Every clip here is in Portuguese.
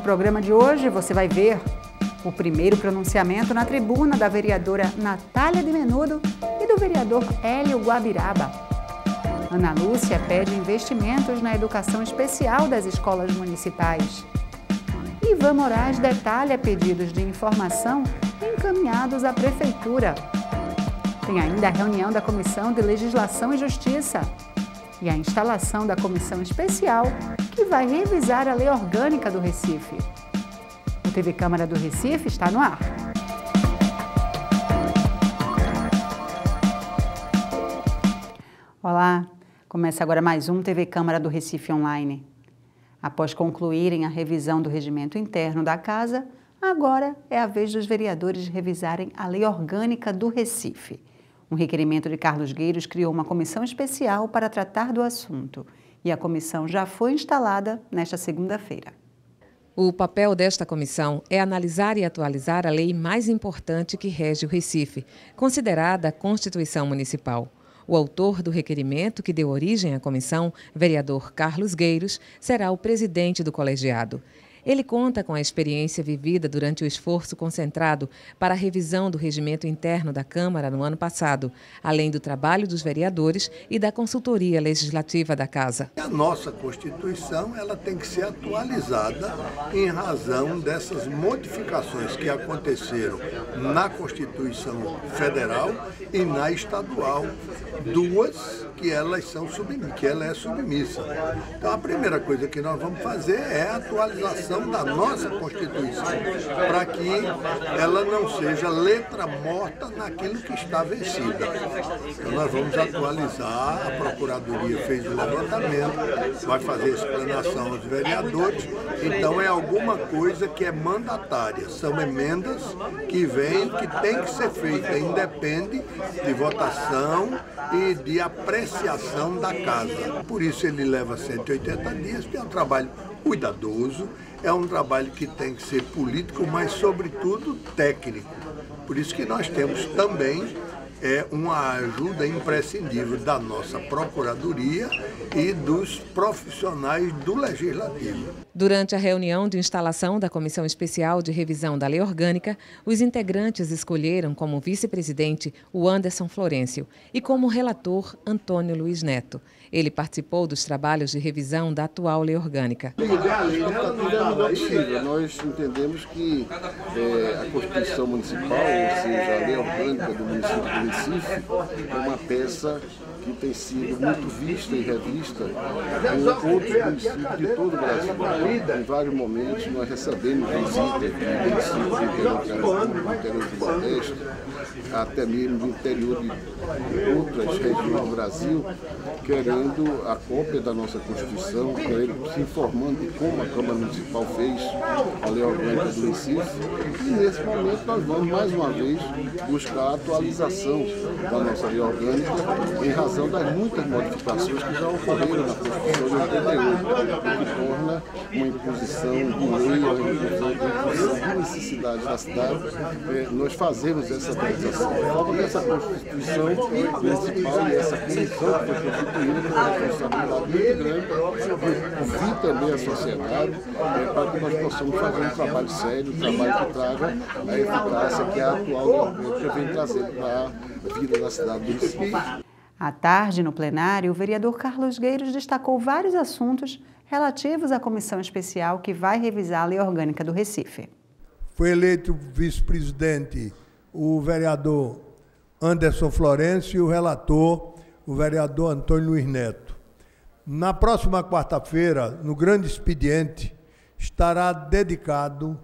No programa de hoje, você vai ver o primeiro pronunciamento na tribuna da vereadora Natália de Menudo e do vereador Hélio Guabiraba. Ana Lúcia pede investimentos na educação especial das escolas municipais. Ivan Moraes detalha pedidos de informação encaminhados à Prefeitura. Tem ainda a reunião da Comissão de Legislação e Justiça e a instalação da Comissão Especial e vai revisar a Lei Orgânica do Recife. O TV Câmara do Recife está no ar. Olá, começa agora mais um TV Câmara do Recife Online. Após concluírem a revisão do regimento interno da Casa, agora é a vez dos vereadores revisarem a Lei Orgânica do Recife. Um requerimento de Carlos Gueiros criou uma comissão especial para tratar do assunto e a comissão já foi instalada nesta segunda-feira. O papel desta comissão é analisar e atualizar a lei mais importante que rege o Recife, considerada a Constituição Municipal. O autor do requerimento que deu origem à comissão, vereador Carlos Gueiros, será o presidente do colegiado. Ele conta com a experiência vivida durante o esforço concentrado para a revisão do regimento interno da Câmara no ano passado, além do trabalho dos vereadores e da consultoria legislativa da Casa. A nossa Constituição ela tem que ser atualizada em razão dessas modificações que aconteceram na Constituição Federal e na estadual, duas que elas são que ela é submissa. Então a primeira coisa que nós vamos fazer é a atualização alteração da nossa Constituição, para que ela não seja letra morta naquilo que está vencida. Então nós vamos atualizar, a Procuradoria fez o levantamento, vai fazer explanação aos vereadores, então é alguma coisa que é mandatária, são emendas que vêm, que tem que ser feita, independe de votação e de apreciação da casa. Por isso ele leva 180 dias, porque é um trabalho cuidadoso, é um trabalho que tem que ser político, mas, sobretudo, técnico. Por isso que nós temos também é uma ajuda imprescindível da nossa Procuradoria e dos profissionais do Legislativo. Durante a reunião de instalação da Comissão Especial de Revisão da Lei Orgânica, os integrantes escolheram como vice-presidente o Anderson Florencio e como relator Antônio Luiz Neto. Ele participou dos trabalhos de revisão da atual Lei Orgânica. Ligar a lei né? não possível. Nós entendemos que é, a Constituição Municipal, ou seja, a Lei Orgânica do município do Recife, é uma peça que tem sido muito vista e revista em outros municípios de todo o Brasil vida. Em vários momentos nós recebemos visitas de de interior do Nordeste, até mesmo do interior de outras regiões do Brasil, querendo a cópia da nossa Constituição, querendo, se informando de como a Câmara Municipal fez a Lei Orgânica do Recife. E nesse momento nós vamos mais uma vez buscar a atualização da nossa Lei Orgânica em razão das muitas modificações que já ocorreram na Constituição de 88, o que torna uma imposição de lei, uma imposição de necessidade da cidade, é, nós fazemos essa transição. Falta dessa Constituição municipal é e essa comissão que foi constituída com uma responsabilidade muito grande, ouvir também a sociedade é, para que nós possamos fazer um trabalho sério, um trabalho que traga a eficácia que a atual governo vem trazendo para a vida da cidade do município. À tarde, no plenário, o vereador Carlos Gueiros destacou vários assuntos relativos à comissão especial que vai revisar a Lei Orgânica do Recife. Foi eleito vice-presidente o vereador Anderson Florencio e o relator, o vereador Antônio Luiz Neto. Na próxima quarta-feira, no grande expediente, estará dedicado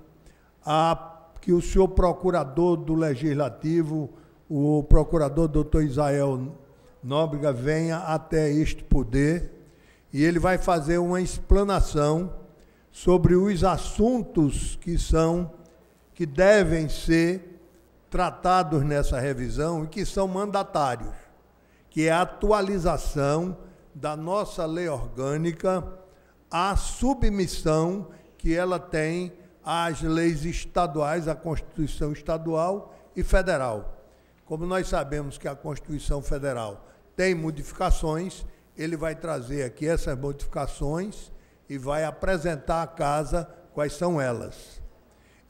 a que o senhor procurador do Legislativo, o procurador doutor Israel Nóbrega, venha até este poder e ele vai fazer uma explanação sobre os assuntos que são que devem ser tratados nessa revisão e que são mandatários, que é a atualização da nossa lei orgânica à submissão que ela tem às leis estaduais, à Constituição estadual e federal. Como nós sabemos que a Constituição federal tem modificações, ele vai trazer aqui essas modificações e vai apresentar à casa quais são elas.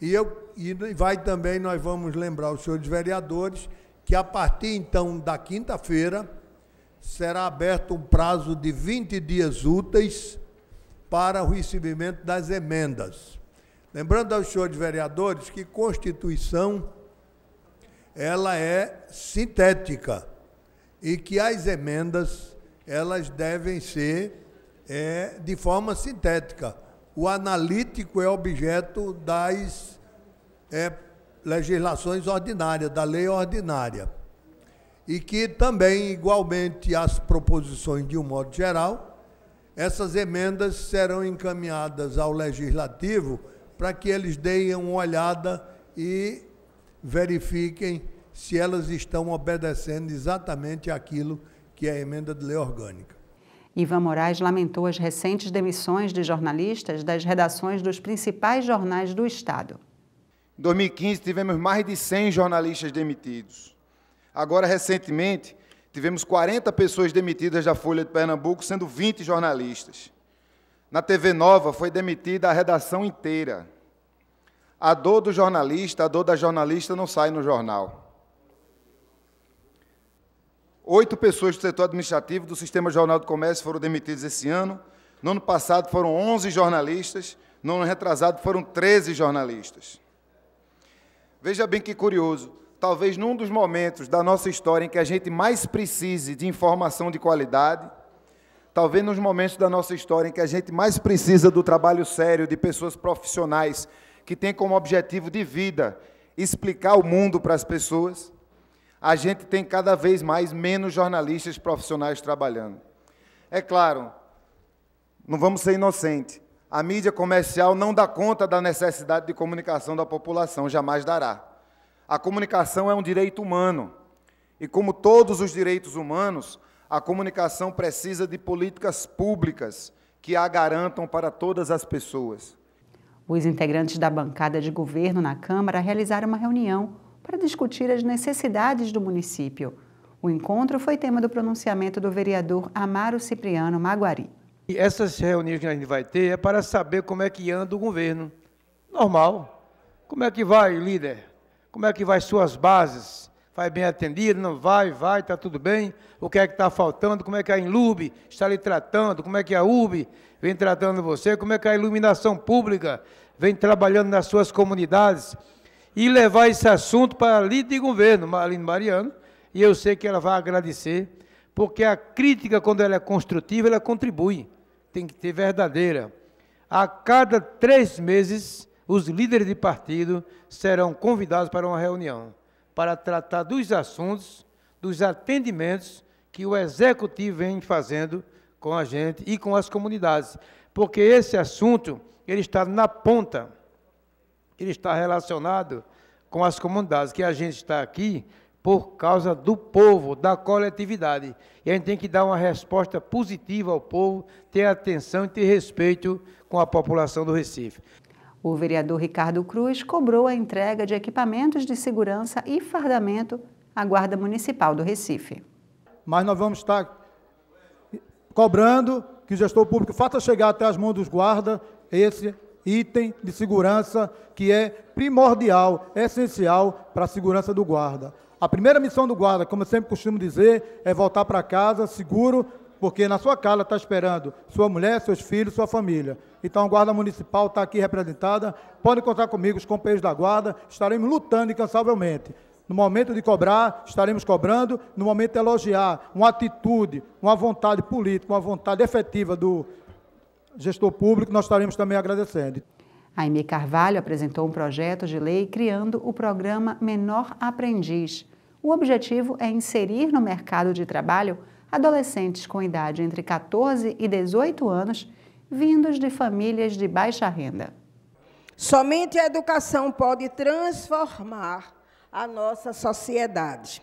E, eu, e vai também, nós vamos lembrar os senhores vereadores que a partir então da quinta-feira será aberto um prazo de 20 dias úteis para o recebimento das emendas. Lembrando aos senhores vereadores que Constituição ela é sintética e que as emendas elas devem ser é, de forma sintética. O analítico é objeto das é, legislações ordinárias, da lei ordinária. E que também, igualmente às proposições de um modo geral, essas emendas serão encaminhadas ao legislativo para que eles deem uma olhada e verifiquem se elas estão obedecendo exatamente aquilo que que é a emenda de lei orgânica. Ivan Moraes lamentou as recentes demissões de jornalistas das redações dos principais jornais do Estado. Em 2015, tivemos mais de 100 jornalistas demitidos. Agora, recentemente, tivemos 40 pessoas demitidas da Folha de Pernambuco, sendo 20 jornalistas. Na TV Nova, foi demitida a redação inteira. A dor do jornalista, a dor da jornalista não sai no jornal. Oito pessoas do setor administrativo do Sistema Jornal do Comércio foram demitidas esse ano. No ano passado foram 11 jornalistas. No ano retrasado foram 13 jornalistas. Veja bem que curioso. Talvez num dos momentos da nossa história em que a gente mais precise de informação de qualidade, talvez nos momentos da nossa história em que a gente mais precisa do trabalho sério de pessoas profissionais que têm como objetivo de vida explicar o mundo para as pessoas, a gente tem cada vez mais menos jornalistas profissionais trabalhando. É claro, não vamos ser inocentes. A mídia comercial não dá conta da necessidade de comunicação da população, jamais dará. A comunicação é um direito humano. E como todos os direitos humanos, a comunicação precisa de políticas públicas que a garantam para todas as pessoas. Os integrantes da bancada de governo na Câmara realizaram uma reunião para discutir as necessidades do município. O encontro foi tema do pronunciamento do vereador Amaro Cipriano Maguari. E essas reuniões que a gente vai ter é para saber como é que anda o governo. Normal. Como é que vai, líder? Como é que vai suas bases? Vai bem atendido? Não vai? Vai? Está tudo bem? O que é que está faltando? Como é que é a Inlub está lhe tratando? Como é que é a UB vem tratando você? Como é que é a iluminação pública vem trabalhando nas suas comunidades? e levar esse assunto para a líder de governo, Marlene Mariano, e eu sei que ela vai agradecer, porque a crítica, quando ela é construtiva, ela contribui, tem que ser verdadeira. A cada três meses, os líderes de partido serão convidados para uma reunião, para tratar dos assuntos, dos atendimentos que o executivo vem fazendo com a gente e com as comunidades, porque esse assunto ele está na ponta ele está relacionado com as comunidades que a gente está aqui por causa do povo, da coletividade. E a gente tem que dar uma resposta positiva ao povo, ter atenção e ter respeito com a população do Recife. O vereador Ricardo Cruz cobrou a entrega de equipamentos de segurança e fardamento à Guarda Municipal do Recife. Mas nós vamos estar cobrando que o gestor público faça chegar até as mãos dos guardas esse item de segurança que é primordial, essencial para a segurança do guarda. A primeira missão do guarda, como eu sempre costumo dizer, é voltar para casa seguro, porque na sua casa está esperando sua mulher, seus filhos, sua família. Então, a Guarda Municipal está aqui representada. Pode contar comigo, os companheiros da Guarda. Estaremos lutando incansavelmente. No momento de cobrar, estaremos cobrando. No momento de elogiar uma atitude, uma vontade política, uma vontade efetiva do gestor público, nós estaremos também agradecendo. A Aime Carvalho apresentou um projeto de lei criando o programa Menor Aprendiz. O objetivo é inserir no mercado de trabalho adolescentes com idade entre 14 e 18 anos, vindos de famílias de baixa renda. Somente a educação pode transformar a nossa sociedade.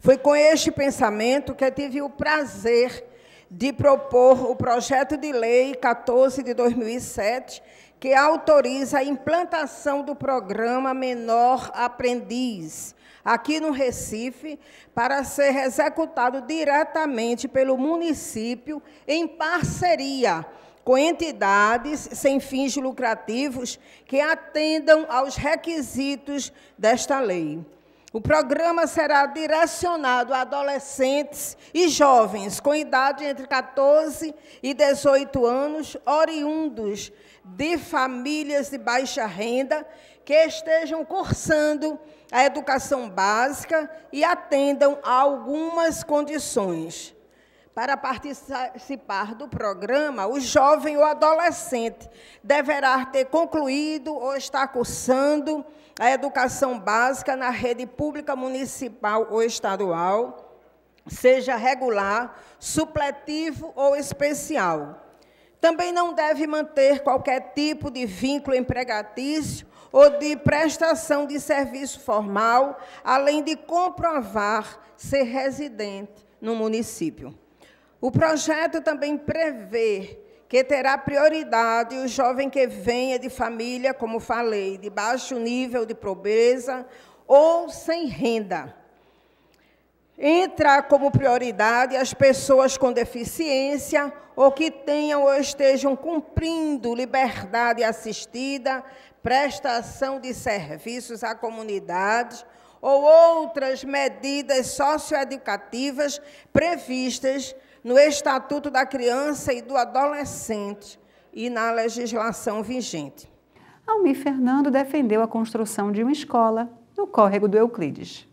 Foi com este pensamento que eu tive o prazer de propor o projeto de lei 14 de 2007, que autoriza a implantação do programa Menor Aprendiz, aqui no Recife, para ser executado diretamente pelo município em parceria com entidades sem fins lucrativos que atendam aos requisitos desta lei. O programa será direcionado a adolescentes e jovens com idade entre 14 e 18 anos, oriundos de famílias de baixa renda, que estejam cursando a educação básica e atendam a algumas condições. Para participar do programa, o jovem ou adolescente deverá ter concluído ou estar cursando a educação básica na rede pública municipal ou estadual, seja regular, supletivo ou especial. Também não deve manter qualquer tipo de vínculo empregatício ou de prestação de serviço formal, além de comprovar ser residente no município. O projeto também prevê que terá prioridade o jovem que venha de família, como falei, de baixo nível de pobreza ou sem renda. Entra como prioridade as pessoas com deficiência ou que tenham ou estejam cumprindo liberdade assistida, prestação de serviços à comunidade ou outras medidas socioeducativas previstas no Estatuto da Criança e do Adolescente e na legislação vigente. Almir Fernando defendeu a construção de uma escola no córrego do Euclides.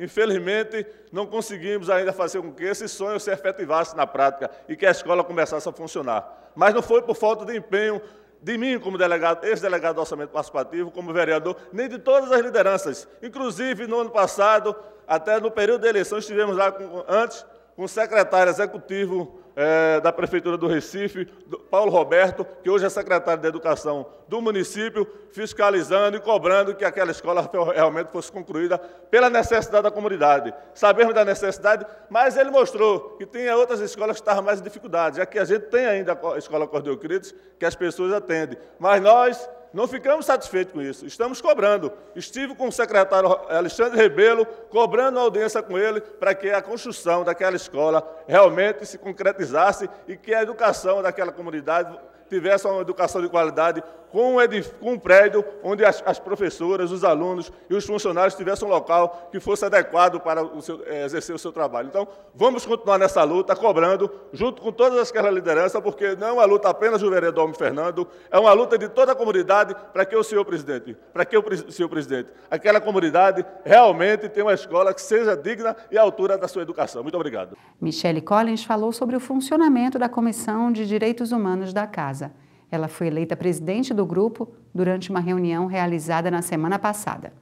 Infelizmente, não conseguimos ainda fazer com que esse sonho se efetivasse na prática e que a escola começasse a funcionar. Mas não foi por falta de empenho de mim como delegado, ex-delegado do orçamento participativo, como vereador, nem de todas as lideranças. Inclusive, no ano passado, até no período de eleição, estivemos lá com, antes com o secretário executivo é, da Prefeitura do Recife, do Paulo Roberto, que hoje é secretário de Educação do município, fiscalizando e cobrando que aquela escola realmente fosse concluída pela necessidade da comunidade. Sabemos da necessidade, mas ele mostrou que tinha outras escolas que estavam mais em dificuldade, já que a gente tem ainda a Escola Cordeucrides, que as pessoas atendem. Mas nós não ficamos satisfeitos com isso, estamos cobrando. Estive com o secretário Alexandre Rebelo, cobrando audiência com ele para que a construção daquela escola realmente se concretizasse e que a educação daquela comunidade tivesse uma educação de qualidade, com um, com um prédio onde as, as, professoras, os alunos e os funcionários tivessem um local que fosse adequado para o seu, é, exercer o seu trabalho. Então, vamos continuar nessa luta, cobrando, junto com todas aquelas lideranças, porque não é uma luta apenas do vereador Almo Fernando, é uma luta de toda a comunidade para que o senhor presidente, para que o senhor presidente, aquela comunidade realmente tenha uma escola que seja digna e à altura da sua educação. Muito obrigado. Michele Collins falou sobre o funcionamento da Comissão de Direitos Humanos da Casa casa. Ela foi eleita presidente do grupo durante uma reunião realizada na semana passada.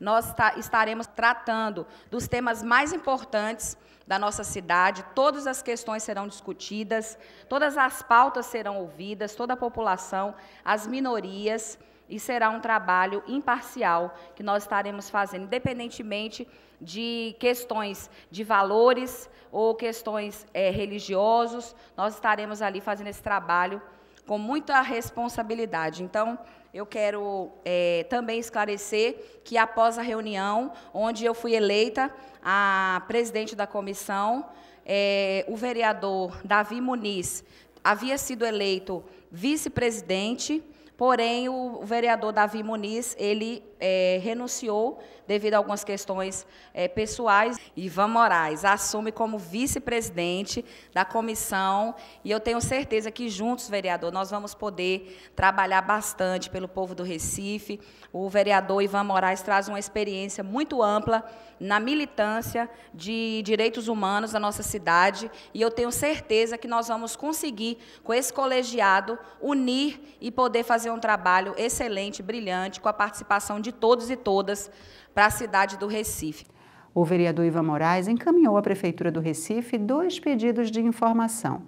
Nós estaremos tratando dos temas mais importantes da nossa cidade, todas as questões serão discutidas, todas as pautas serão ouvidas, toda a população, as minorias, e será um trabalho imparcial que nós estaremos fazendo, independentemente de questões de valores ou questões é, religiosos, nós estaremos ali fazendo esse trabalho com muita responsabilidade. Então, eu quero é, também esclarecer que após a reunião, onde eu fui eleita a presidente da comissão, é, o vereador Davi Muniz havia sido eleito vice-presidente Porém, o vereador Davi Muniz, ele é, renunciou devido a algumas questões é, pessoais. Ivan Moraes assume como vice-presidente da comissão e eu tenho certeza que juntos, vereador, nós vamos poder trabalhar bastante pelo povo do Recife. O vereador Ivan Moraes traz uma experiência muito ampla na militância de direitos humanos da nossa cidade e eu tenho certeza que nós vamos conseguir, com esse colegiado, unir e poder fazer fazer um trabalho excelente, brilhante, com a participação de todos e todas para a cidade do Recife. O vereador Ivan Moraes encaminhou à Prefeitura do Recife dois pedidos de informação.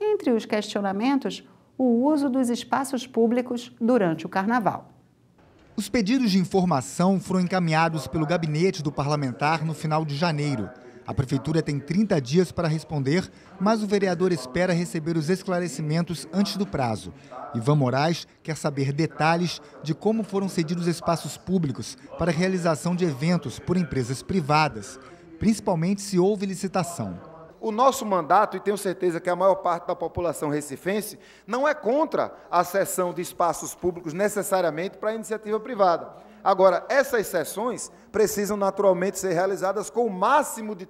Entre os questionamentos, o uso dos espaços públicos durante o Carnaval. Os pedidos de informação foram encaminhados pelo gabinete do parlamentar no final de janeiro. A prefeitura tem 30 dias para responder, mas o vereador espera receber os esclarecimentos antes do prazo. Ivan Moraes quer saber detalhes de como foram cedidos espaços públicos para a realização de eventos por empresas privadas, principalmente se houve licitação. O nosso mandato, e tenho certeza que a maior parte da população recifense, não é contra a cessão de espaços públicos necessariamente para a iniciativa privada. Agora, essas sessões precisam naturalmente ser realizadas com o máximo de,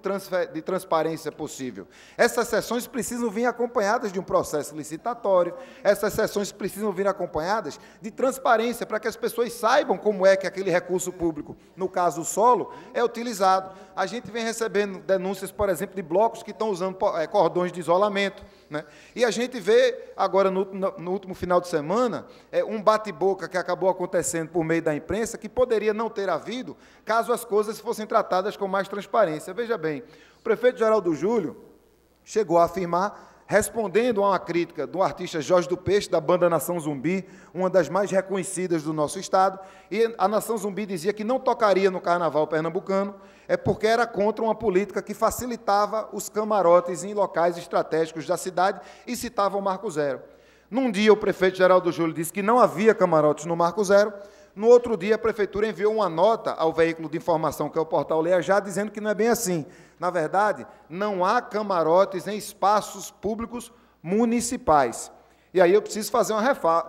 de, transparência possível. Essas sessões precisam vir acompanhadas de um processo licitatório, essas sessões precisam vir acompanhadas de transparência, para que as pessoas saibam como é que aquele recurso público, no caso o solo, é utilizado. A gente vem recebendo denúncias, por exemplo, de blocos que estão usando é, cordões de isolamento. Né? E a gente vê agora, no, no último final de semana, é, um bate-boca que acabou acontecendo por meio da imprensa, que poderia não ter havido, caso caso as coisas fossem tratadas com mais transparência. Veja bem, o prefeito Geraldo Júlio chegou a afirmar, respondendo a uma crítica do artista Jorge do Peixe, da banda Nação Zumbi, uma das mais reconhecidas do nosso estado, e a Nação Zumbi dizia que não tocaria no carnaval pernambucano, é porque era contra uma política que facilitava os camarotes em locais estratégicos da cidade e citava o Marco Zero. Num dia, o prefeito Geraldo Júlio disse que não havia camarotes no Marco Zero, no outro dia, a prefeitura enviou uma nota ao veículo de informação, que é o portal Leia Já, dizendo que não é bem assim. Na verdade, não há camarotes em espaços públicos municipais. E aí eu preciso fazer uma,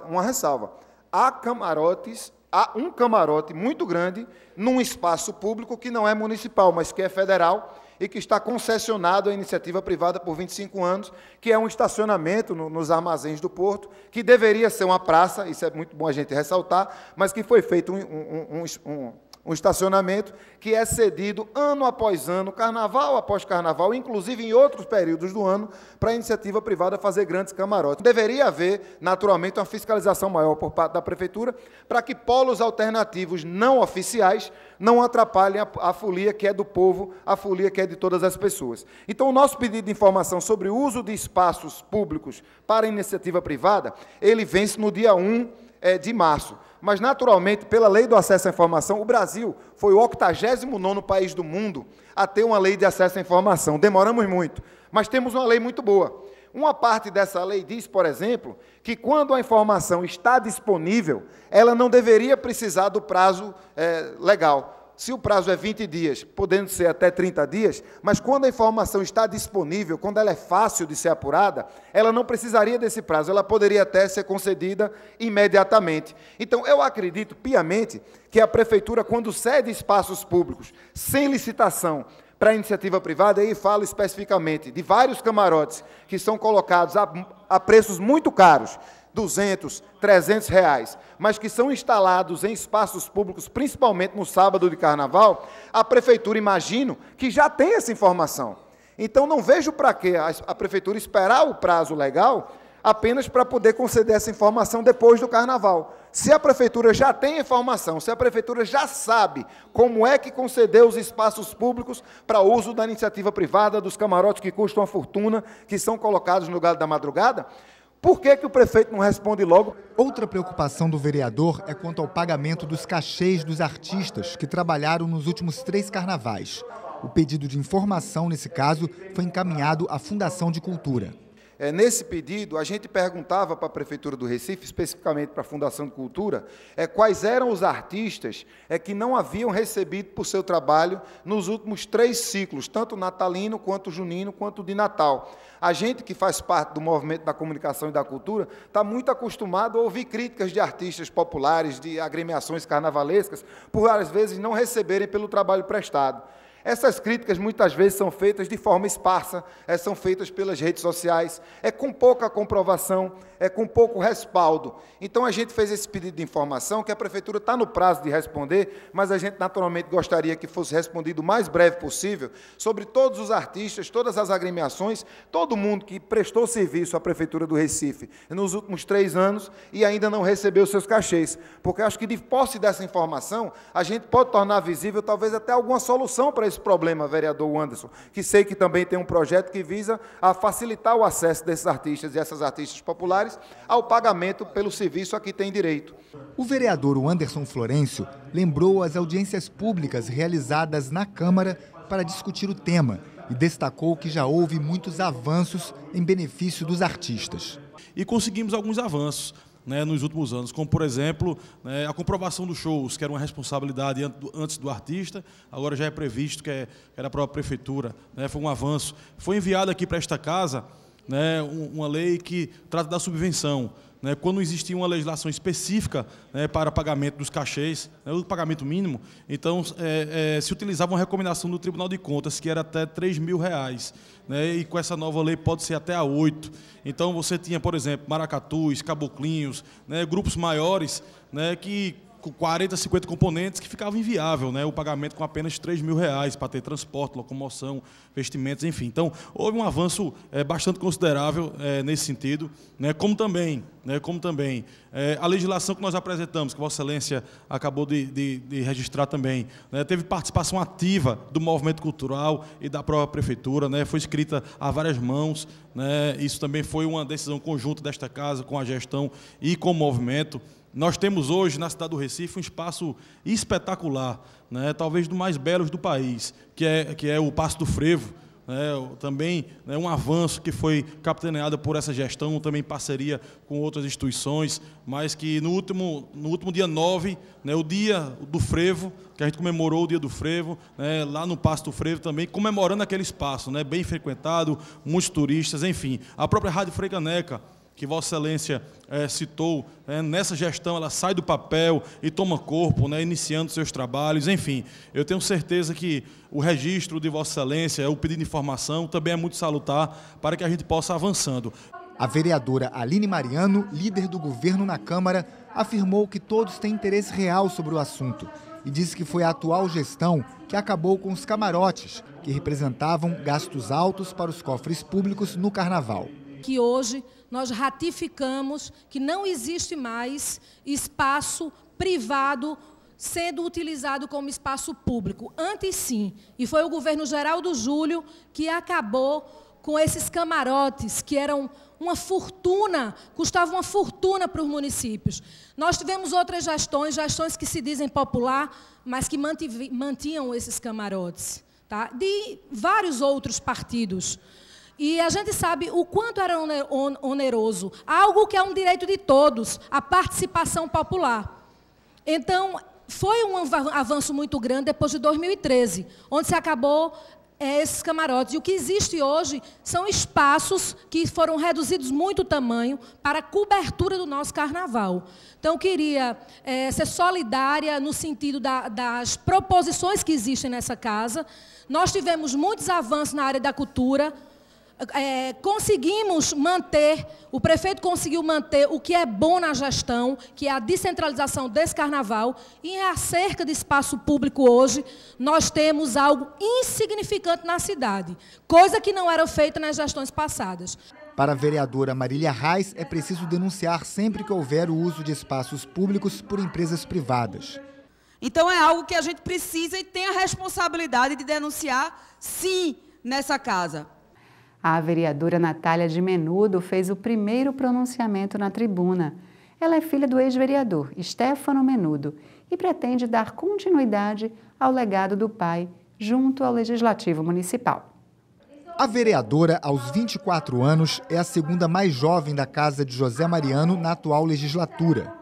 uma ressalva. Há camarotes, há um camarote muito grande num espaço público que não é municipal, mas que é federal, e que está concessionado à iniciativa privada por 25 anos, que é um estacionamento no, nos armazéns do porto, que deveria ser uma praça, isso é muito bom a gente ressaltar, mas que foi feito um, um, um, um um estacionamento que é cedido ano após ano, carnaval após carnaval, inclusive em outros períodos do ano, para a iniciativa privada fazer grandes camarotes. Deveria haver, naturalmente, uma fiscalização maior por parte da prefeitura para que polos alternativos não oficiais não atrapalhem a, a folia que é do povo, a folia que é de todas as pessoas. Então, o nosso pedido de informação sobre o uso de espaços públicos para iniciativa privada, ele vence no dia 1 é, eh, de março. Mas, naturalmente, pela lei do acesso à informação, o Brasil foi o 89 país do mundo a ter uma lei de acesso à informação. Demoramos muito, mas temos uma lei muito boa. Uma parte dessa lei diz, por exemplo, que quando a informação está disponível, ela não deveria precisar do prazo é, legal se o prazo é 20 dias, podendo ser até 30 dias, mas quando a informação está disponível, quando ela é fácil de ser apurada, ela não precisaria desse prazo, ela poderia até ser concedida imediatamente. Então, eu acredito piamente que a prefeitura, quando cede espaços públicos sem licitação, para a iniciativa privada, aí falo especificamente de vários camarotes que são colocados a, a preços muito caros 200, 300 reais, mas que são instalados em espaços públicos, principalmente no sábado de carnaval, a prefeitura, imagino, que já tem essa informação. Então, não vejo para que a prefeitura esperar o prazo legal apenas para poder conceder essa informação depois do carnaval. Se a prefeitura já tem informação, se a prefeitura já sabe como é que concedeu os espaços públicos para uso da iniciativa privada, dos camarotes que custam a fortuna, que são colocados no lugar da madrugada, por que, que o prefeito não responde logo? Outra preocupação do vereador é quanto ao pagamento dos cachês dos artistas que trabalharam nos últimos três carnavais. O pedido de informação, nesse caso, foi encaminhado à Fundação de Cultura. É, nesse pedido, a gente perguntava para a Prefeitura do Recife, especificamente para a Fundação de Cultura, é, quais eram os artistas é, que não haviam recebido por seu trabalho nos últimos três ciclos, tanto natalino, quanto junino, quanto de Natal. A gente que faz parte do movimento da comunicação e da cultura está muito acostumado a ouvir críticas de artistas populares, de agremiações carnavalescas, por às vezes não receberem pelo trabalho prestado. Essas críticas muitas vezes são feitas de forma esparsa, é, são feitas pelas redes sociais, é com pouca comprovação, é com pouco respaldo. Então a gente fez esse pedido de informação que a prefeitura está no prazo de responder, mas a gente naturalmente gostaria que fosse respondido o mais breve possível sobre todos os artistas, todas as agremiações, todo mundo que prestou serviço à prefeitura do Recife nos últimos três anos e ainda não recebeu seus cachês, porque acho que de posse dessa informação a gente pode tornar visível talvez até alguma solução para esse problema, vereador Anderson, que sei que também tem um projeto que visa a facilitar o acesso desses artistas e essas artistas populares ao pagamento pelo serviço a que tem direito. O vereador Anderson Florencio lembrou as audiências públicas realizadas na Câmara para discutir o tema e destacou que já houve muitos avanços em benefício dos artistas. E conseguimos alguns avanços né, nos últimos anos, como, por exemplo, né, a comprovação dos shows, que era uma responsabilidade antes do artista, agora já é previsto que, é, que era a própria prefeitura, né, foi um avanço. Foi enviado aqui para esta casa né, uma lei que trata da subvenção, né, quando existia uma legislação específica né, para pagamento dos cachês, né, o pagamento mínimo, então é, é, se utilizava uma recomendação do Tribunal de Contas, que era até 3 mil reais né? e com essa nova lei pode ser até a oito. Então você tinha, por exemplo, maracatus, caboclinhos, né? grupos maiores né? que com 40, 50 componentes que ficava inviável, né? O pagamento com apenas 3 mil reais para ter transporte, locomoção, vestimentos, enfim. Então, houve um avanço é, bastante considerável é, nesse sentido, né? Como também, né? Como também é, a legislação que nós apresentamos, que Vossa Excelência acabou de, de, de registrar também, né? teve participação ativa do movimento cultural e da própria prefeitura, né? Foi escrita a várias mãos, né? Isso também foi uma decisão conjunta desta casa com a gestão e com o movimento. Nós temos hoje na cidade do Recife um espaço espetacular, né, talvez do mais belos do país, que é, que é o Passo do Frevo. Né? também né, um avanço que foi capitaneado por essa gestão, também em parceria com outras instituições, mas que no último, no último dia 9, né, o dia do frevo, que a gente comemorou o dia do frevo, né, lá no Passo do Frevo também, comemorando aquele espaço, bem frequentado, muitos turistas, enfim. A própria Rádio Freicaneca que Vossa Excelência é, citou, né, nessa gestão ela sai do papel e toma corpo, né, iniciando seus trabalhos, enfim. Eu tenho certeza que o registro de Vossa Excelência, o pedido de informação, também é muito salutar para que a gente possa avançando. A vereadora Aline Mariano, líder do governo na Câmara, afirmou que todos têm interesse real sobre o assunto e disse que foi a atual gestão que acabou com os camarotes, que representavam gastos altos para os cofres públicos no Carnaval. Que hoje nós ratificamos que não existe mais espaço privado sendo utilizado como espaço público. Antes sim, e foi o governo Geraldo Júlio que acabou com esses camarotes que eram uma fortuna, custava uma fortuna para os municípios. Nós tivemos outras gestões, gestões que se dizem popular, mas que mantinham esses camarotes, tá? de vários outros partidos. E a gente sabe o quanto era oneroso. Algo que é um direito de todos, a participação popular. Então, foi um avanço muito grande depois de 2013, onde se acabou é, esses camarotes. E o que existe hoje são espaços que foram reduzidos muito o tamanho para a cobertura do nosso carnaval. Então, eu queria é, ser solidária no sentido da, das proposições que existem nessa casa. Nós tivemos muitos avanços na área da cultura é, conseguimos manter, o prefeito conseguiu manter o que é bom na gestão, que é a descentralização desse carnaval, e é acerca de espaço público hoje, nós temos algo insignificante na cidade, coisa que não era feita nas gestões passadas. Para a vereadora Marília Reis, é preciso denunciar sempre que houver o uso de espaços públicos por empresas privadas. Então é algo que a gente precisa e tem a responsabilidade de denunciar, sim, nessa casa. A vereadora Natália de Menudo fez o primeiro pronunciamento na tribuna. Ela é filha do ex-vereador Stefano Menudo e pretende dar continuidade ao legado do pai junto ao Legislativo Municipal. A vereadora, aos 24 anos, é a segunda mais jovem da casa de José Mariano na atual legislatura.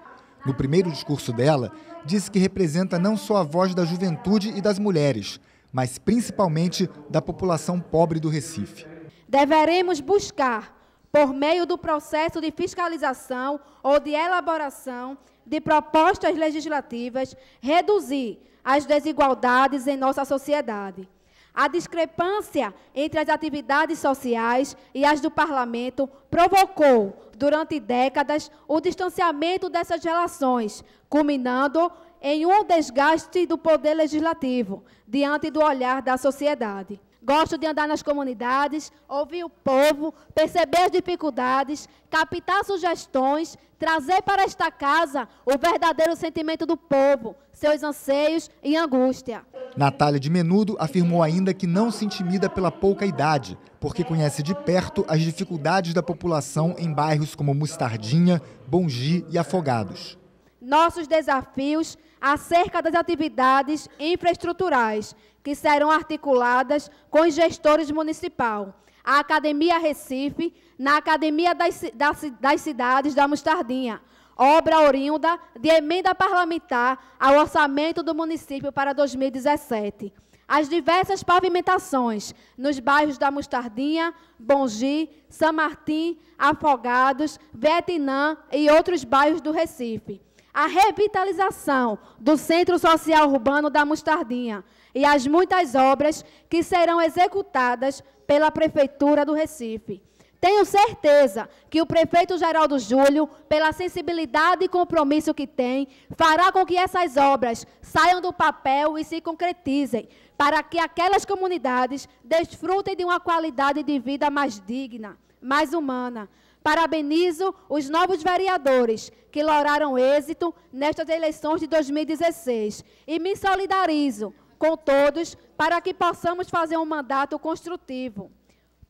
No primeiro discurso dela, disse que representa não só a voz da juventude e das mulheres, mas principalmente da população pobre do Recife deveremos buscar, por meio do processo de fiscalização ou de elaboração de propostas legislativas, reduzir as desigualdades em nossa sociedade. A discrepância entre as atividades sociais e as do parlamento provocou, durante décadas, o distanciamento dessas relações, culminando em um desgaste do poder legislativo diante do olhar da sociedade. Gosto de andar nas comunidades, ouvir o povo, perceber as dificuldades, captar sugestões, trazer para esta casa o verdadeiro sentimento do povo, seus anseios e angústia. Natália de Menudo afirmou ainda que não se intimida pela pouca idade, porque conhece de perto as dificuldades da população em bairros como Mostardinha, Bongi e Afogados. Nossos desafios acerca das atividades infraestruturais que serão articuladas com os gestores municipal, a Academia Recife, na Academia das, das, das Cidades da Mostardinha, obra oriunda de emenda parlamentar ao orçamento do município para 2017. As diversas pavimentações nos bairros da Mostardinha, Bongi, São Martim, Afogados, Vietnã e outros bairros do Recife. A revitalização do Centro Social Urbano da Mostardinha, e as muitas obras que serão executadas pela Prefeitura do Recife. Tenho certeza que o prefeito Geraldo Júlio, pela sensibilidade e compromisso que tem, fará com que essas obras saiam do papel e se concretizem, para que aquelas comunidades desfrutem de uma qualidade de vida mais digna, mais humana. Parabenizo os novos vereadores que lograram êxito nestas eleições de 2016 e me solidarizo com todos para que possamos fazer um mandato construtivo,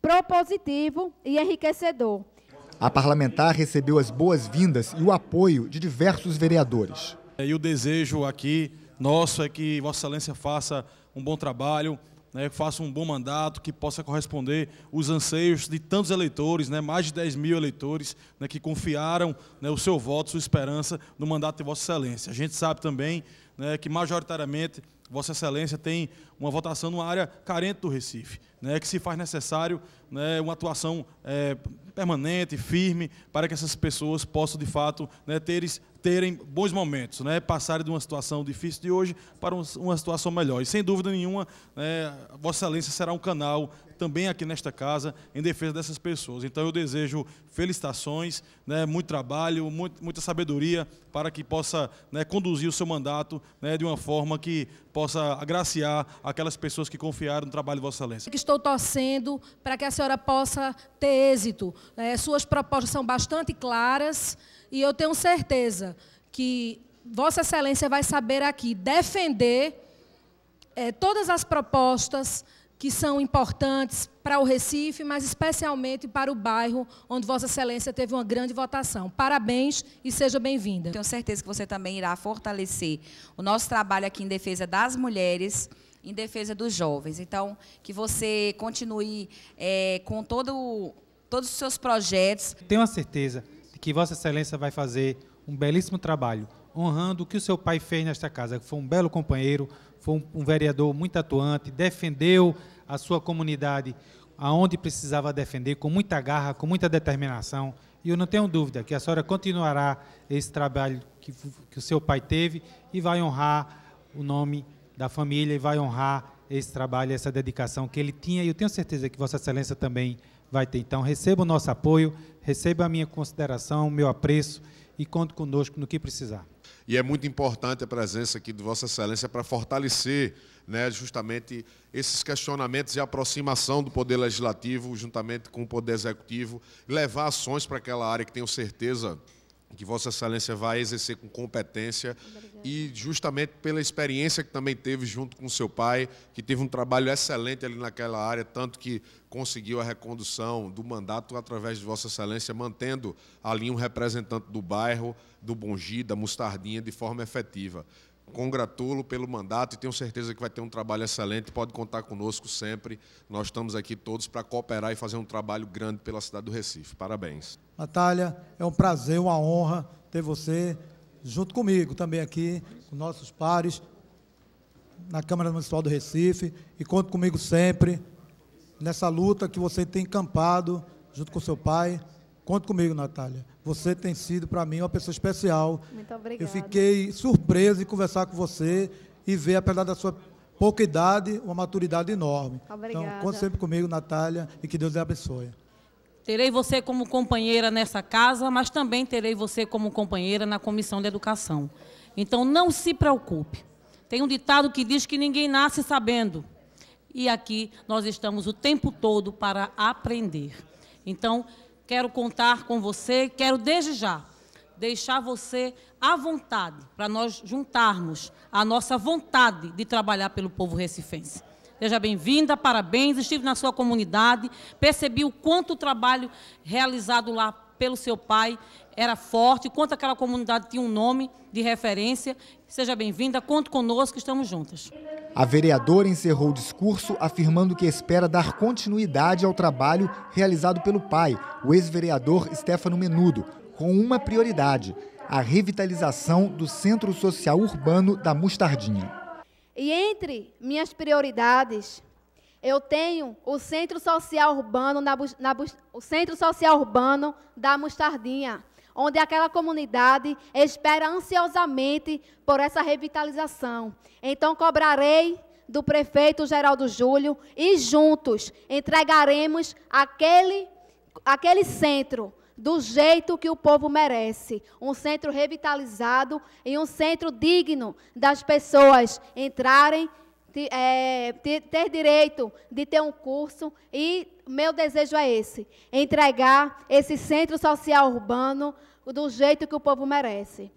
propositivo e enriquecedor. A parlamentar recebeu as boas-vindas e o apoio de diversos vereadores. E o desejo aqui nosso é que Vossa Excelência faça um bom trabalho, né, faça um bom mandato, que possa corresponder os anseios de tantos eleitores, né, mais de 10 mil eleitores, né, que confiaram né, o seu voto, sua esperança no mandato de Vossa Excelência. A gente sabe também né, que majoritariamente Vossa Excelência tem uma votação numa área carente do Recife, né, que se faz necessário né, uma atuação é, permanente, firme, para que essas pessoas possam, de fato, né, terem, terem bons momentos, né, passarem de uma situação difícil de hoje para uma situação melhor. E, sem dúvida nenhuma, né, Vossa Excelência será um canal também aqui nesta casa em defesa dessas pessoas. Então eu desejo felicitações, né, muito trabalho, muito, muita sabedoria para que possa né, conduzir o seu mandato né, de uma forma que possa agraciar aquelas pessoas que confiaram no trabalho de Vossa Excelência. Estou torcendo para que a senhora possa ter êxito. É, suas propostas são bastante claras e eu tenho certeza que Vossa Excelência vai saber aqui defender é, todas as propostas que são importantes para o Recife, mas especialmente para o bairro onde Vossa Excelência teve uma grande votação. Parabéns e seja bem-vinda. Tenho certeza que você também irá fortalecer o nosso trabalho aqui em defesa das mulheres, em defesa dos jovens. Então, que você continue é, com todo, todos os seus projetos. Tenho a certeza de que Vossa Excelência vai fazer um belíssimo trabalho, honrando o que o seu pai fez nesta casa, que foi um belo companheiro, foi um, vereador muito atuante, defendeu a sua comunidade aonde precisava defender, com muita garra, com muita determinação. E eu não tenho dúvida que a senhora continuará esse trabalho que, que o seu pai teve e vai honrar o nome da família e vai honrar esse trabalho, essa dedicação que ele tinha. E eu tenho certeza que Vossa Excelência também vai ter. Então, receba o nosso apoio, receba a minha consideração, o meu apreço e conte conosco no que precisar. E é muito importante a presença aqui de Vossa Excelência para fortalecer né, justamente esses questionamentos e aproximação do Poder Legislativo juntamente com o Poder Executivo, levar ações para aquela área que tenho certeza que Vossa Excelência vai exercer com competência Obrigada. e justamente pela experiência que também teve junto com seu pai, que teve um trabalho excelente ali naquela área, tanto que conseguiu a recondução do mandato através de Vossa Excelência, mantendo ali um representante do bairro, do Bongi, da Mostardinha, de forma efetiva congratulo pelo mandato e tenho certeza que vai ter um trabalho excelente. Pode contar conosco sempre. Nós estamos aqui todos para cooperar e fazer um trabalho grande pela cidade do Recife. Parabéns. Natália, é um prazer, uma honra ter você junto comigo também aqui, com nossos pares, na Câmara Municipal do Recife. E conta comigo sempre nessa luta que você tem encampado junto com seu pai. Conta comigo, Natália. Você tem sido para mim uma pessoa especial. Muito obrigada. Eu fiquei surpreso em conversar com você e ver, apesar da sua pouca idade, uma maturidade enorme. Então, obrigada. Então, conte sempre comigo, Natália, e que Deus lhe abençoe. Terei você como companheira nessa casa, mas também terei você como companheira na Comissão de Educação. Então, não se preocupe. Tem um ditado que diz que ninguém nasce sabendo. E aqui nós estamos o tempo todo para aprender. Então, Quero contar com você, quero desde já deixar você à vontade para nós juntarmos a nossa vontade de trabalhar pelo povo recifense. Seja bem-vinda, parabéns. Estive na sua comunidade, percebi o quanto o trabalho realizado lá pelo seu pai era forte, quanto aquela comunidade tinha um nome de referência. Seja bem-vinda, conto conosco, estamos juntas. A vereadora encerrou o discurso afirmando que espera dar continuidade ao trabalho realizado pelo pai, o ex-vereador Stefano Menudo, com uma prioridade: a revitalização do Centro Social Urbano da Mostardinha. E entre minhas prioridades, eu tenho o Centro Social Urbano, na, na, o Centro Social Urbano da Mostardinha, onde aquela comunidade espera ansiosamente por essa revitalização. Então cobrarei do prefeito Geraldo Júlio e juntos entregaremos aquele, aquele centro do jeito que o povo merece. Um centro revitalizado e um centro digno das pessoas entrarem, é, ter direito de ter um curso e meu desejo é esse: entregar esse centro social urbano do jeito que o povo merece.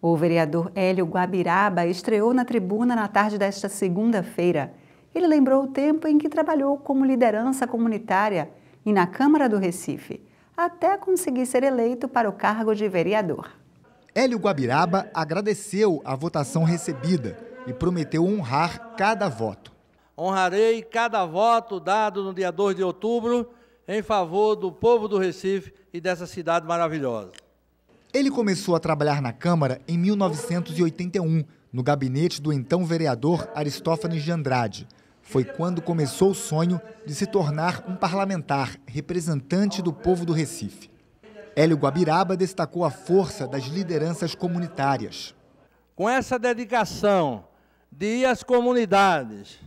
O vereador Hélio Guabiraba estreou na tribuna na tarde desta segunda-feira. Ele lembrou o tempo em que trabalhou como liderança comunitária e na Câmara do Recife, até conseguir ser eleito para o cargo de vereador. Hélio Guabiraba agradeceu a votação recebida e prometeu honrar cada voto honrarei cada voto dado no dia 2 de outubro em favor do povo do Recife e dessa cidade maravilhosa. Ele começou a trabalhar na Câmara em 1981, no gabinete do então vereador Aristófanes de Andrade. Foi quando começou o sonho de se tornar um parlamentar, representante do povo do Recife. Hélio Guabiraba destacou a força das lideranças comunitárias. Com essa dedicação de ir às comunidades,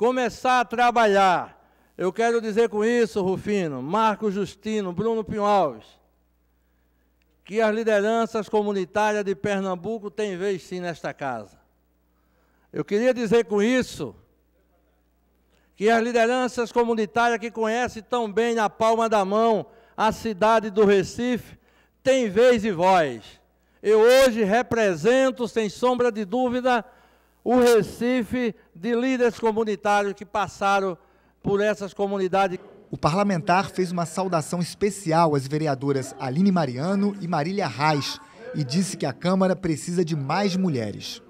começar a trabalhar. Eu quero dizer com isso, Rufino, Marco Justino, Bruno Pinho Alves, que as lideranças comunitárias de Pernambuco têm vez sim nesta casa. Eu queria dizer com isso que as lideranças comunitárias que conhecem tão bem na palma da mão a cidade do Recife têm vez e voz. Eu hoje represento, sem sombra de dúvida, o Recife de líderes comunitários que passaram por essas comunidades. O parlamentar fez uma saudação especial às vereadoras Aline Mariano e Marília Reis e disse que a Câmara precisa de mais mulheres.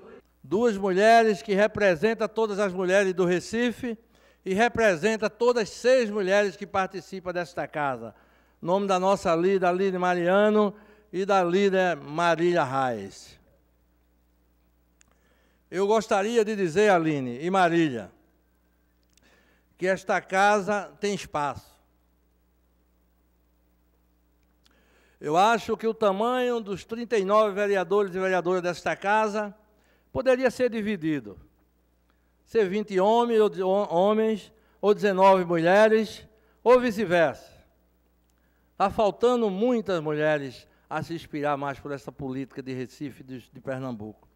Duas mulheres que representam todas as mulheres do Recife e representa todas seis mulheres que participam desta casa. Em nome da nossa líder Aline Mariano e da líder Marília Reis. Eu gostaria de dizer, Aline e Marília, que esta casa tem espaço. Eu acho que o tamanho dos 39 vereadores e vereadoras desta casa poderia ser dividido. Ser 20 homens ou, homens, ou 19 mulheres, ou vice-versa. Está faltando muitas mulheres a se inspirar mais por essa política de Recife e de Pernambuco.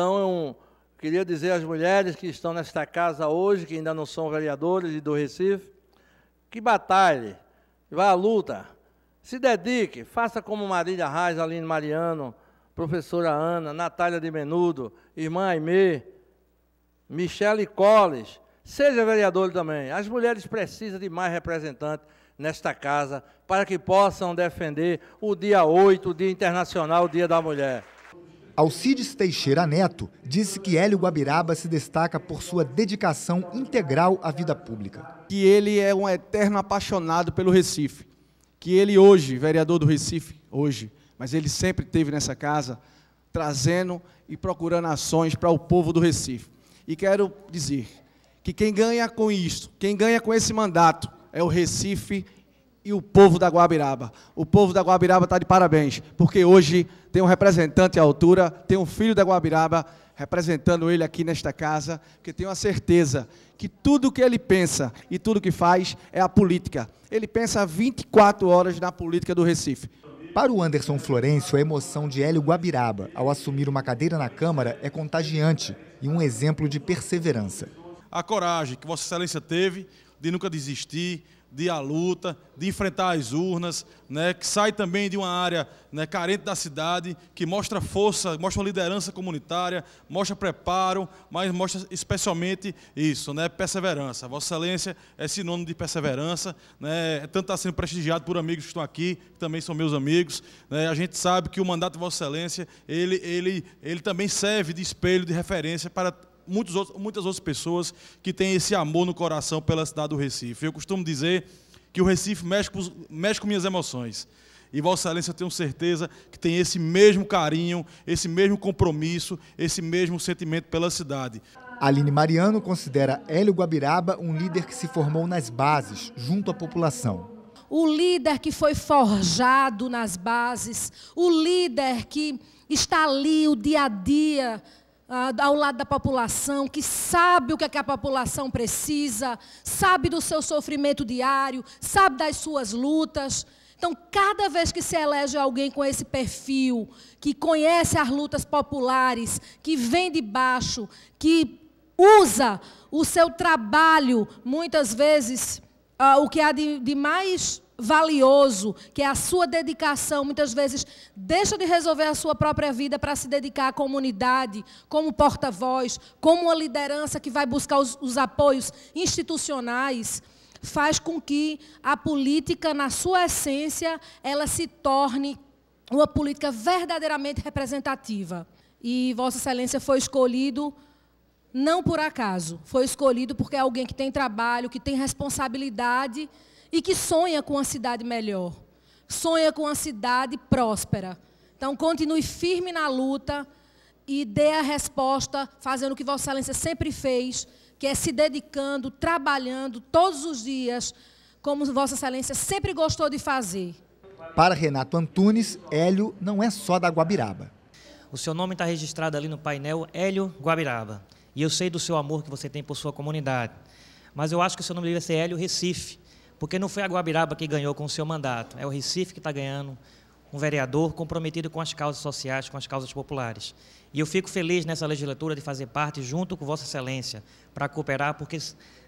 Então, queria dizer às mulheres que estão nesta casa hoje, que ainda não são vereadores e do Recife, que batalhe, vá à luta, se dedique, faça como Marília Reis, Aline Mariano, professora Ana, Natália de Menudo, irmã Aimee, Michele Colles, seja vereador também. As mulheres precisam de mais representantes nesta casa para que possam defender o dia 8, o Dia Internacional, o Dia da Mulher. Alcides Teixeira Neto disse que Hélio Guabiraba se destaca por sua dedicação integral à vida pública. Que ele é um eterno apaixonado pelo Recife. Que ele hoje, vereador do Recife, hoje, mas ele sempre esteve nessa casa, trazendo e procurando ações para o povo do Recife. E quero dizer que quem ganha com isso, quem ganha com esse mandato, é o Recife e o povo da Guabiraba. O povo da Guabiraba está de parabéns, porque hoje tem um representante à altura, tem um filho da Guabiraba representando ele aqui nesta casa, que tenho a certeza que tudo que ele pensa e tudo que faz é a política. Ele pensa 24 horas na política do Recife. Para o Anderson Florencio, a emoção de Hélio Guabiraba ao assumir uma cadeira na Câmara é contagiante e um exemplo de perseverança. A coragem que Vossa Excelência teve de nunca desistir, de a luta, de enfrentar as urnas, né, que sai também de uma área né, carente da cidade, que mostra força, mostra liderança comunitária, mostra preparo, mas mostra especialmente isso, né, perseverança. Vossa Excelência é sinônimo de perseverança, né, é tanto está sendo prestigiado por amigos que estão aqui, que também são meus amigos. Né, a gente sabe que o mandato de Vossa Excelência, ele, ele, ele também serve de espelho, de referência para muitos outros, muitas outras pessoas que têm esse amor no coração pela cidade do Recife. Eu costumo dizer que o Recife mexe com, mexe com minhas emoções. E Vossa Excelência, eu tenho certeza que tem esse mesmo carinho, esse mesmo compromisso, esse mesmo sentimento pela cidade. Aline Mariano considera Hélio Guabiraba um líder que se formou nas bases, junto à população o líder que foi forjado nas bases, o líder que está ali o dia a dia ah, ao lado da população, que sabe o que, é que, a população precisa, sabe do seu sofrimento diário, sabe das suas lutas. Então, cada vez que se elege alguém com esse perfil, que conhece as lutas populares, que vem de baixo, que usa o seu trabalho, muitas vezes, ah, o que há de, de mais valioso, que é a sua dedicação, muitas vezes deixa de resolver a sua própria vida para se dedicar à comunidade, como porta-voz, como uma liderança que vai buscar os, os, apoios institucionais, faz com que a política, na sua essência, ela se torne uma política verdadeiramente representativa. E Vossa Excelência foi escolhido não por acaso, foi escolhido porque é alguém que tem trabalho, que tem responsabilidade e que sonha com uma cidade melhor, sonha com uma cidade próspera. Então, continue firme na luta e dê a resposta fazendo o que Vossa Excelência sempre fez, que é se dedicando, trabalhando todos os dias, como Vossa Excelência sempre gostou de fazer. Para Renato Antunes, Hélio não é só da Guabiraba. O seu nome está registrado ali no painel Hélio Guabiraba. E eu sei do seu amor que você tem por sua comunidade. Mas eu acho que o seu nome deveria ser Hélio Recife porque não foi a Guabiraba que ganhou com o seu mandato, é o Recife que está ganhando um vereador comprometido com as causas sociais, com as causas populares. E eu fico feliz nessa legislatura de fazer parte, junto com Vossa Excelência, para cooperar, porque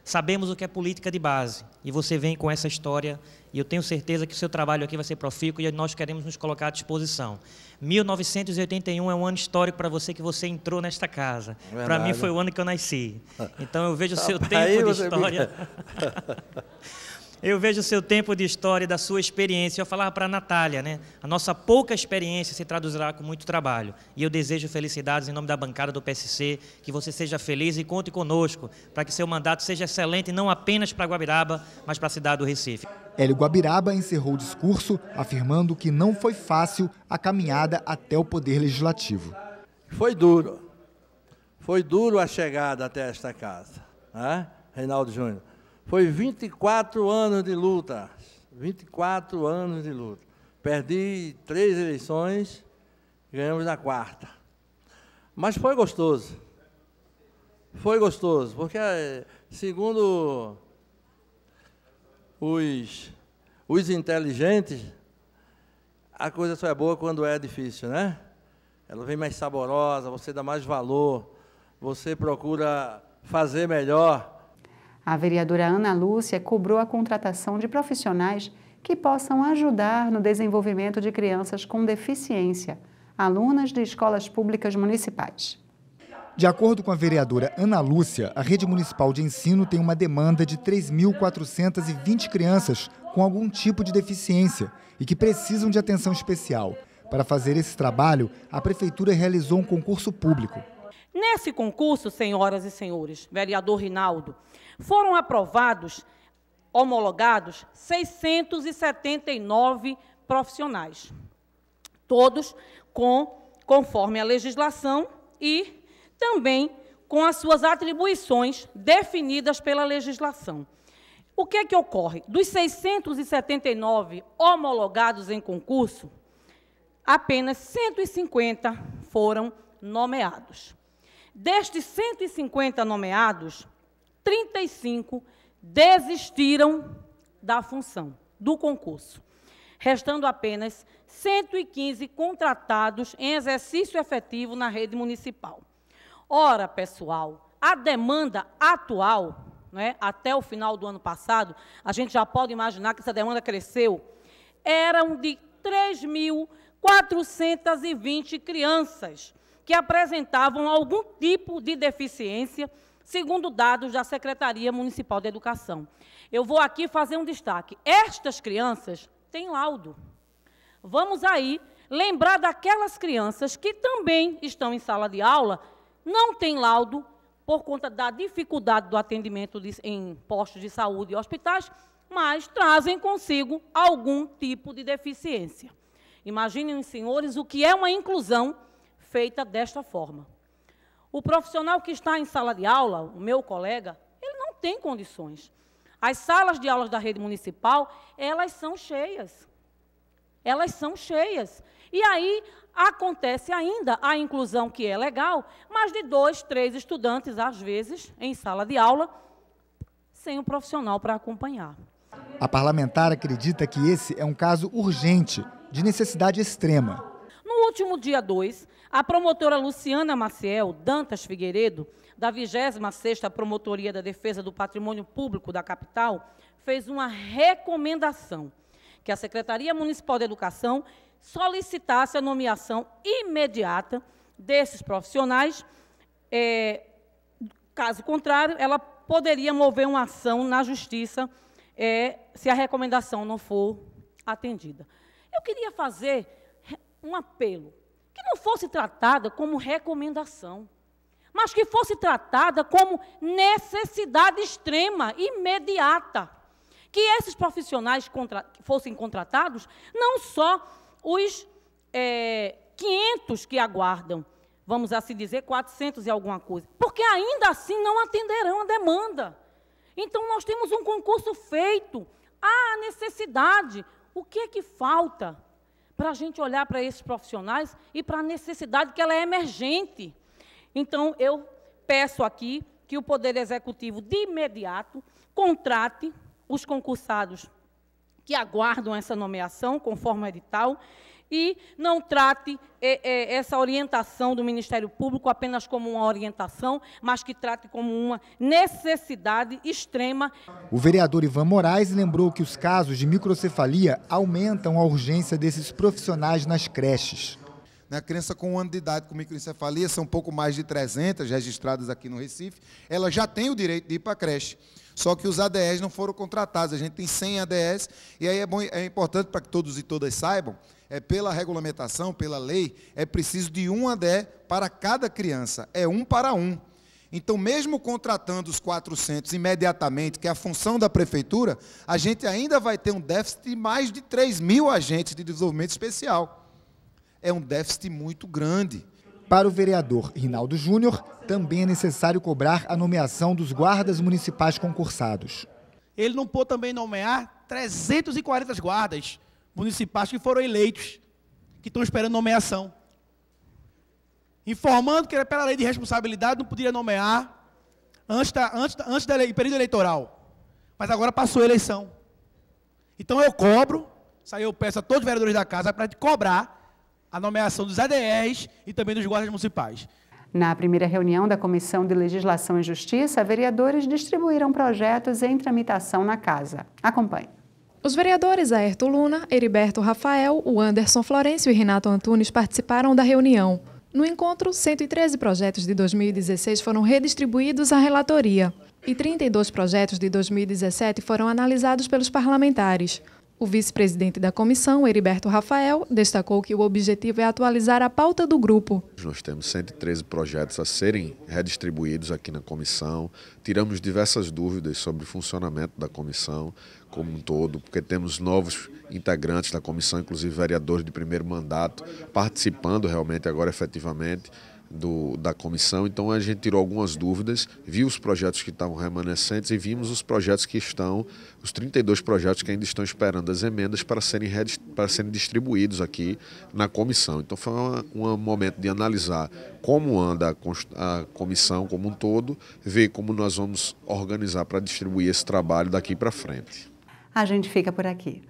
sabemos o que é política de base. E você vem com essa história, e eu tenho certeza que o seu trabalho aqui vai ser profícuo e nós queremos nos colocar à disposição. 1981 é um ano histórico para você, que você entrou nesta casa. É para mim foi o ano que eu nasci. Então eu vejo o seu tempo de história. Eu vejo o seu tempo de história, da sua experiência. Eu falava para a Natália, né? A nossa pouca experiência se traduzirá com muito trabalho. E eu desejo felicidades em nome da bancada do PSC, que você seja feliz e conte conosco para que seu mandato seja excelente, não apenas para Guabiraba, mas para a cidade do Recife. Hélio Guabiraba encerrou o discurso afirmando que não foi fácil a caminhada até o Poder Legislativo. Foi duro. Foi duro a chegada até esta casa, né, Reinaldo Júnior? Foi 24 anos de luta. 24 anos de luta. Perdi três eleições, ganhamos na quarta. Mas foi gostoso. Foi gostoso, porque eh, segundo os, os inteligentes, a coisa só é boa quando é difícil, né? Ela vem mais saborosa, você dá mais valor, você procura fazer melhor. A vereadora Ana Lúcia cobrou a contratação de profissionais que possam ajudar no desenvolvimento de crianças com deficiência, alunas de escolas públicas municipais. De acordo com a vereadora Ana Lúcia, a rede municipal de ensino tem uma demanda de 3.420 crianças com algum tipo de deficiência e que precisam de atenção especial. Para fazer esse trabalho, a prefeitura realizou um concurso público. Nesse concurso, senhoras e senhores, vereador Rinaldo, foram aprovados, homologados, 679 profissionais, todos com, conforme a legislação e também com as suas atribuições definidas pela legislação. O que é que ocorre? Dos 679 homologados em concurso, apenas 150 foram nomeados. Destes 150 nomeados, 35 desistiram da função, do concurso, restando apenas 115 contratados em exercício efetivo na rede municipal. Ora, pessoal, a demanda atual, né, até o final do ano passado, a gente já pode imaginar que essa demanda cresceu, eram de 3.420 crianças que apresentavam algum tipo de deficiência segundo dados da Secretaria Municipal de Educação. Eu vou aqui fazer um destaque. Estas crianças têm laudo. Vamos aí lembrar daquelas crianças que também estão em sala de aula, não têm laudo por conta da dificuldade do atendimento de, em postos de saúde e hospitais, mas trazem consigo algum tipo de deficiência. Imaginem, senhores, o que é uma inclusão feita desta forma. O profissional que está em sala de aula, o meu colega, ele não tem condições. As salas de aulas da rede municipal, elas são cheias. Elas são cheias. E aí acontece ainda a inclusão, que é legal, mas de dois, três estudantes, às vezes, em sala de aula, sem o um profissional para acompanhar. A parlamentar acredita que esse é um caso urgente, de necessidade extrema último dia 2, a promotora Luciana Maciel Dantas Figueiredo, da 26ª Promotoria da Defesa do Patrimônio Público da capital, fez uma recomendação que a Secretaria Municipal de Educação solicitasse a nomeação imediata desses profissionais. É, caso contrário, ela poderia mover uma ação na Justiça é, se a recomendação não for atendida. Eu queria fazer um apelo, que não fosse tratada como recomendação, mas que fosse tratada como necessidade extrema, imediata. Que esses profissionais contra, fossem contratados, não só os é, 500 que aguardam, vamos assim dizer, 400 e alguma coisa, porque ainda assim não atenderão a demanda. Então, nós temos um concurso feito, há necessidade. O que é que falta? para a gente olhar para esses profissionais e para a necessidade que ela é emergente. Então, eu peço aqui que o Poder Executivo, de imediato, contrate os concursados que aguardam essa nomeação, conforme o edital, e não trate é, é, essa orientação do Ministério Público apenas como uma orientação, mas que trate como uma necessidade extrema. O vereador Ivan Moraes lembrou que os casos de microcefalia aumentam a urgência desses profissionais nas creches. Na né, criança com um ano de idade com microcefalia são um pouco mais de 300 registradas aqui no Recife, ela já tem o direito de ir para a creche. Só que os ADS não foram contratados. A gente tem 100 ADS, e aí é, bom, é importante para que todos e todas saibam é pela regulamentação, pela lei, é preciso de um ADE para cada criança, é um para um. Então, mesmo contratando os 400 imediatamente, que é a função da prefeitura, a gente ainda vai ter um déficit de mais de 3 mil agentes de desenvolvimento especial. É um déficit muito grande. Para o vereador Rinaldo Júnior, também é necessário cobrar a nomeação dos guardas municipais concursados. Ele não pôde também nomear 340 guardas municipais que foram eleitos, que estão esperando nomeação. Informando que era pela lei de responsabilidade, não poderia nomear antes, da, antes, antes do período eleitoral. Mas agora passou a eleição. Então eu cobro, saiu eu peço a todos os vereadores da casa para cobrar a nomeação dos ADRs e também dos guardas municipais. Na primeira reunião da Comissão de Legislação e Justiça, vereadores distribuíram projetos em tramitação na casa. Acompanhe. Os vereadores Aerto Luna, Heriberto Rafael, o Anderson Florencio e Renato Antunes participaram da reunião. No encontro, 113 projetos de 2016 foram redistribuídos à relatoria e 32 projetos de 2017 foram analisados pelos parlamentares. O vice-presidente da comissão, Heriberto Rafael, destacou que o objetivo é atualizar a pauta do grupo. Nós temos 113 projetos a serem redistribuídos aqui na comissão. Tiramos diversas dúvidas sobre o funcionamento da comissão como um todo, porque temos novos integrantes da comissão, inclusive vereadores de primeiro mandato, participando realmente agora efetivamente do, da comissão, então a gente tirou algumas dúvidas, viu os projetos que estavam remanescentes e vimos os projetos que estão, os 32 projetos que ainda estão esperando as emendas para serem, para serem distribuídos aqui na comissão. Então foi um momento de analisar como anda a, a comissão como um todo, ver como nós vamos organizar para distribuir esse trabalho daqui para frente. A gente fica por aqui.